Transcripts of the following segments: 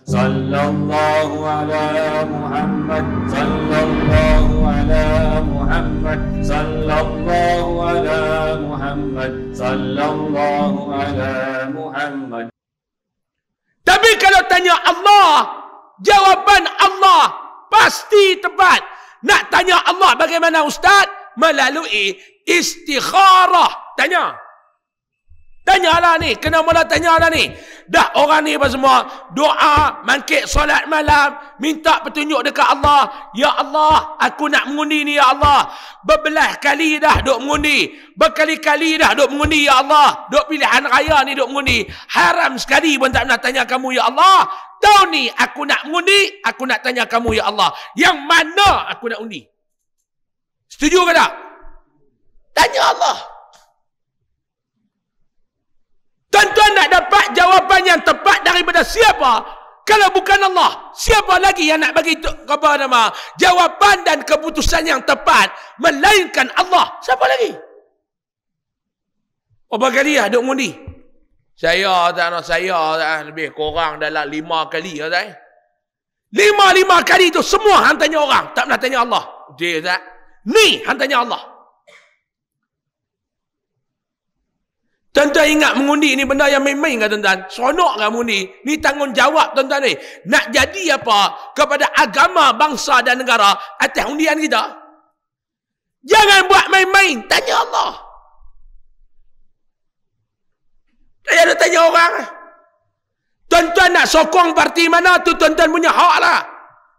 صلى الله على محمد صلى الله على محمد صلى الله على محمد Tapi kalau tanya Allah, jawapan Allah pasti tepat. Nak tanya Allah bagaimana ustaz? Melalui istikharah. Tanya. Tanyalah ni, kena mula tanyalah ni dah orang ni apa semua doa mangkit solat malam minta petunjuk dekat Allah ya Allah aku nak mengundi ni ya Allah Bebelah kali dah duk mengundi berkali-kali dah duk mengundi ya Allah duk pilihan raya ni duk mengundi haram sekali pun tak pernah tanya kamu ya Allah tahun ni aku nak mengundi aku nak tanya kamu ya Allah yang mana aku nak undi setuju ke tak tanya Allah siapa? Kalau bukan Allah, siapa lagi yang nak bagi apa nama? Jawapan dan keputusan yang tepat melainkan Allah. Siapa lagi? Oh kali ya duk mundi? Saya tak nak saya tak, lebih kurang dalam lima kali ya tak? Lima-lima kali tu semua hantanya orang. Tak pernah tanya Allah. Dia tak? Ni hantanya Allah. Tuan-tuan ingat mengundi ni benda yang main-main kan tuan-tuan? Seronok kan mengundi? Ni tanggungjawab tuan-tuan ni. Nak jadi apa kepada agama, bangsa dan negara atas undian kita? Jangan buat main-main. Tanya Allah. Tak ada tanya orang. Tuan-tuan nak sokong parti mana tu tuan-tuan punya hak lah.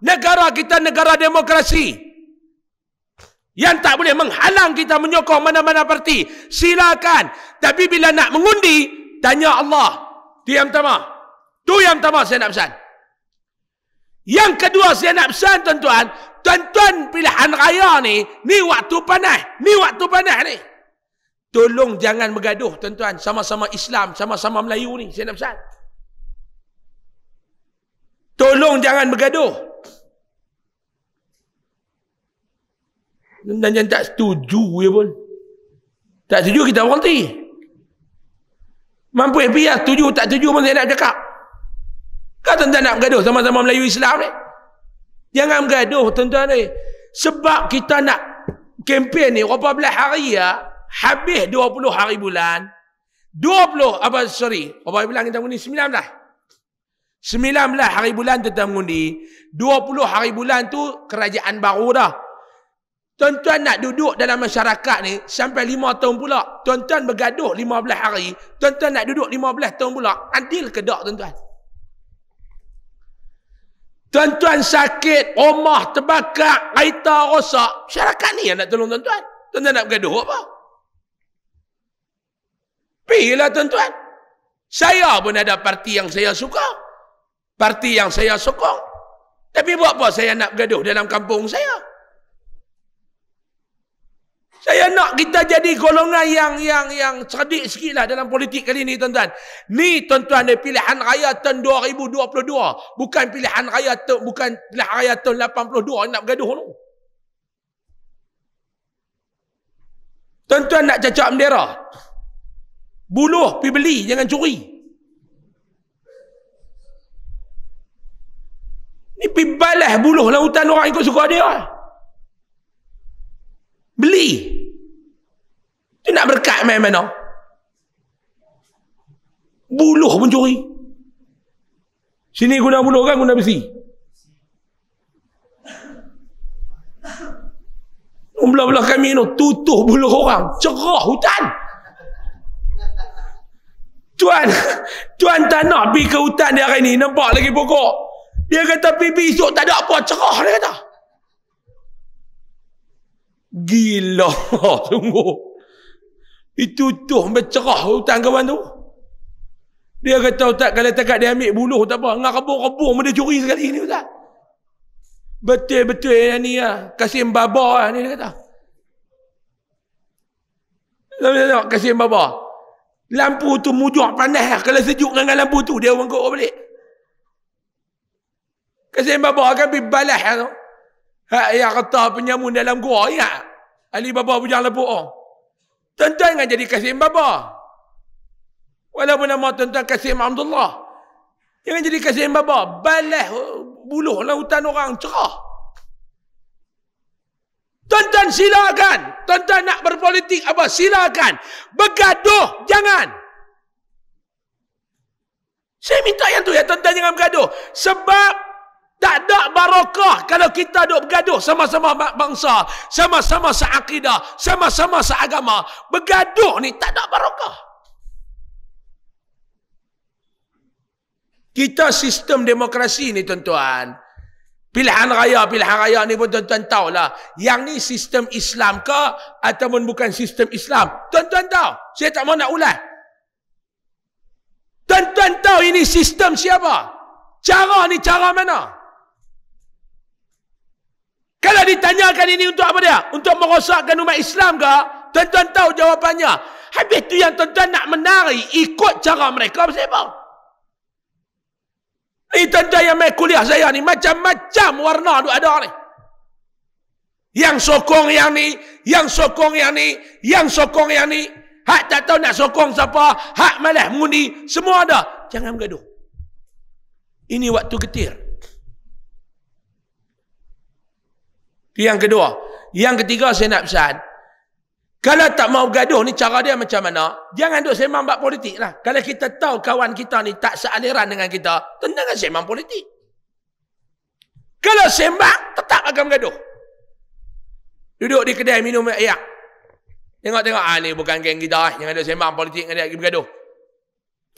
Negara kita negara Demokrasi yang tak boleh menghalang kita menyokong mana-mana parti silakan tapi bila nak mengundi tanya Allah itu yang pertama itu yang pertama saya nak pesan yang kedua saya nak pesan tuan-tuan tuan-tuan pilihan raya ni ni waktu panah, ni waktu panah ni tolong jangan bergaduh tuan-tuan sama-sama Islam sama-sama Melayu ni saya nak pesan tolong jangan bergaduh dan yang tak setuju ya pun tak setuju kita berhenti mampu FPI ya, lah, setuju tak setuju pun saya nak cakap kau tuan-tuan nak bergaduh sama-sama Melayu Islam ni jangan bergaduh tuan-tuan ni sebab kita nak kempen ni berapa belah hari ya habis 20 hari bulan 20 apa sorry berapa hari bulan kita guni 19 lah 19 hari bulan tetap mengundi 20 hari bulan tu kerajaan baru dah Tuan-tuan nak duduk dalam masyarakat ni sampai lima tahun pula. Tuan-tuan bergaduh lima belah hari. Tuan-tuan nak duduk lima belah tahun pula. Adil ke tak tuan-tuan? Tuan-tuan sakit, rumah terbakar, kaita rosak. Masyarakat ni yang nak tolong tuan-tuan. Tuan-tuan nak bergaduh apa? Pihilah tuan-tuan. Saya pun ada parti yang saya suka. Parti yang saya sokong. Tapi buat apa saya nak bergaduh dalam kampung Saya. Saya nak kita jadi golongan yang yang yang cerdik sikitlah dalam politik kali ni tuan-tuan. Ni tuan-tuan ada pilihan raya tahun 2022, bukan pilihan raya tu, bukan pilihan raya tahun 82 nak bergaduh tu. Tuan-tuan nak cacat bendera. Buluh pi beli jangan curi. Ni pi balas buluh lautan orang ikut suka dia. Beli main mana? Buluh mencuri. Sini guna buluh kan guna besi. Belah-belah kami ni tutuh buluh orang. Cerah hutan. Tuan, tuan tak nak pergi ke hutan dia hari ni. Nampak lagi pokok. Dia kata pipi esok tak ada apa. Cerah dia kata. Gila sungguh. Itu tuh bercerah hutan kawan tu. Dia kata ustaz kalau tak dia ambil buluh tak apa. Ngak rebung-rebung dia curi sekali ni ustaz. Betul-betul yang ni lah. Ya. Kasim Baba lah ni dia kata. Kasim Baba. Lampu tu mujur panas lah. Kalau sejuk dengan lampu tu dia orang kau balik. Kasim Baba akan pergi balas lah tu. Hak yang kata penyamun dalam gua. ni Ingat? Ali Baba bujang lampu orang. Oh. Tuan-tuan kan jadi Kasim Baba. Walaupun nama tuan-tuan Kasim Abdullah. Jangan jadi Kasim Baba. Balas buluh lautan orang cerah. Tuan-tuan silakan. Tuan-tuan nak berpolitik apa? Silakan. Bergaduh. Jangan. Saya minta yang tu ya. Tuan-tuan jangan bergaduh. Sebab tak ada barakah kalau kita duk bergaduh sama-sama bangsa, sama-sama seakidah, sama-sama seagama. Bergaduh ni tak ada barakah. Kita sistem demokrasi ni tuan-tuan, pilihan raya, pilihan raya ni pun tuan-tuan tahulah. Yang ni sistem Islam ke ataupun bukan sistem Islam? Tuan-tuan tahu? Saya tak mahu nak ulang. Tuan-tuan tahu ini sistem siapa? Cara ni cara mana? Cara mana? Kalau ditanyakan ini untuk apa dia? Untuk merosakkan umat Islam ke? Tuan-tuan tahu jawapannya. Habis tu yang tuan-tuan nak menari, ikut cara mereka apa? Ini tuan-tuan yang main kuliah saya ni, macam-macam warna tu ada ni. Yang sokong yang ni, yang sokong yang ni, yang sokong yang ni. Hak tak tahu nak sokong siapa, hak malah mengundi, semua ada. Jangan bergaduh. Ini waktu ketir. Yang kedua. Yang ketiga saya nak pesan. Kalau tak mau gaduh ni cara dia macam mana? Jangan duduk sembang bab politik lah. Kalau kita tahu kawan kita ni tak sealiran dengan kita, tendangkan sembang politik. Kalau sembang, tetap akan gaduh. Duduk di kedai minum air. Tengok-tengok, ah ni bukan geng kita. Eh. Jangan duduk sembang politik dengan dia lagi bergaduh.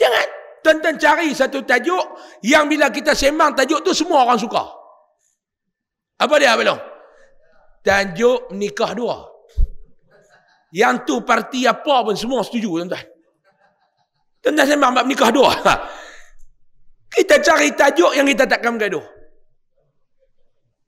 Jangan. Tuan-tuan cari satu tajuk yang bila kita sembang tajuk tu semua orang suka. Apa dia belum? Tajuk nikah dua. Yang tu parti apa pun semua setuju tuan-tuan. Tuan-tuan sembang bab nikah dua. Kita cari tajuk yang kita takkan bergaduh.